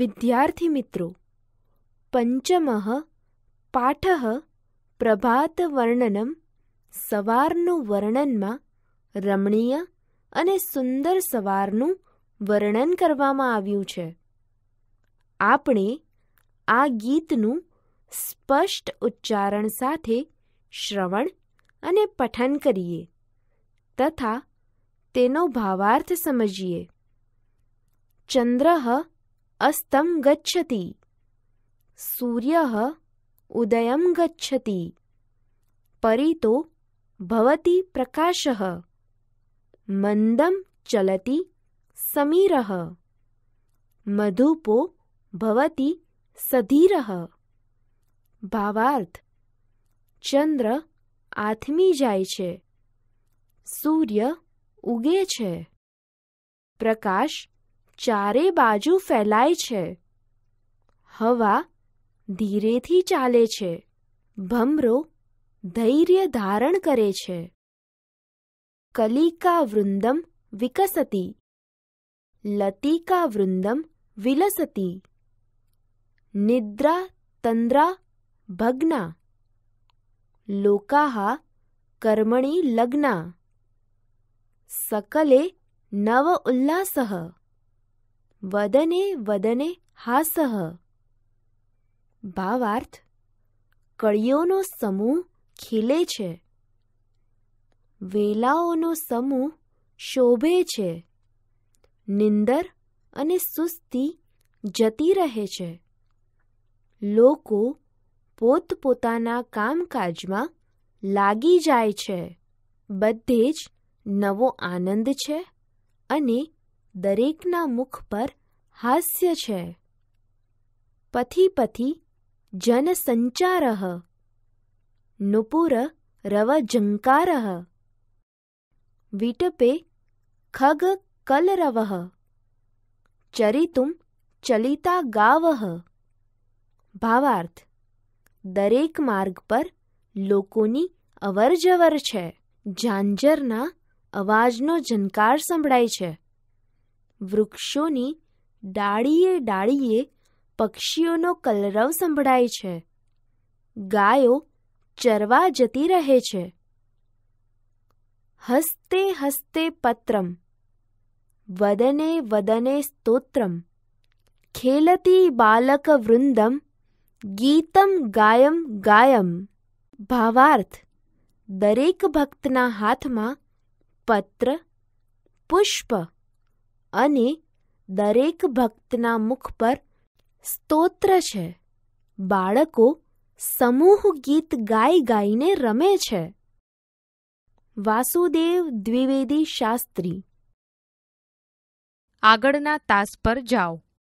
વિદ્યાર્થી મિત્રો પંચમ પાઠ પ્રભાત વર્ણનમ સવારનું વર્ણનમાં રમણીય અને સુંદર સવારનું વર્ણન કરવામાં આવ્યું છે આપણે આ ગીતનું સ્પષ્ટ ઉચ્ચારણ સાથે શ્રવણ અને પઠન કરીએ તથા તેનો ભાવાર્થ સમજીએ ચંદ્ર અસ્તમ ગચ્છતિ સૂર્ય ઉદયમ ગચ્છતિ પરિતો ભવતી પ્રકાશ મંદમ ચલતી સમીર મધુપો ભવતી સધીર ભાવાર્થ ચંદ્ર આથમી જાય છે સૂર્ય ઉગે છે પ્રકાશ ચારે બાજુ ફેલાય છે હવા ધીરેથી ચાલે છે ભમરો ધૈર્ય ધારણ કરે છે કલિકા વૃંદમ વિકસતી લતિકા વૃંદમ વિલસતી નિદ્રા તંદ્રા ભગ્ના લોકાહા કર્મણી લગ્ના સકલે નવ ઉલ્લાસહ વદને વદને હાસહ ભાવાર્થ કળીઓનો સમૂહ ખીલે છે વેલાઓનો સમૂહ શોભે છે નિંદર અને સુસ્તી જતી રહે છે લોકો પોતપોતાના કામકાજમાં લાગી જાય છે બધે જ નવો આનંદ છે અને દરેકના મુખ પર હાસ્ય છે પથી પથી જનસંચારઃ નુપુર રવજંકારઃ વિટપે ખગ કલરવઃ ચરિતું ચલિતા ગાવઃ ભાવાર્થ દરેક માર્ગ પર લોકોની અવરજવર છે ઝાંઝરના અવાજનો જનકાર સંભળાય છે વૃક્ષોની ડાળીએ ડાળીએ પક્ષીઓનો કલરવ સંભળાય છે ગાયો ચરવા જતી રહે છે હસ્તે હસ્તે પત્રમ વદને વદને સ્તોત્રમ ખેલતી બાલક વૃંદમ ગીતમ ગાયમ ગાયમ ભાવાર્થ દરેક ભક્તના હાથમાં પત્ર પુષ્પ અને દરેક ભક્તના મુખ પર સ્તોત્ર છે બાળકો સમૂહ ગીત ગાઈ ગાઈને રમે છે વાસુદેવ દ્વિવેદી શાસ્ત્રી આગળના તાસ પર જાઓ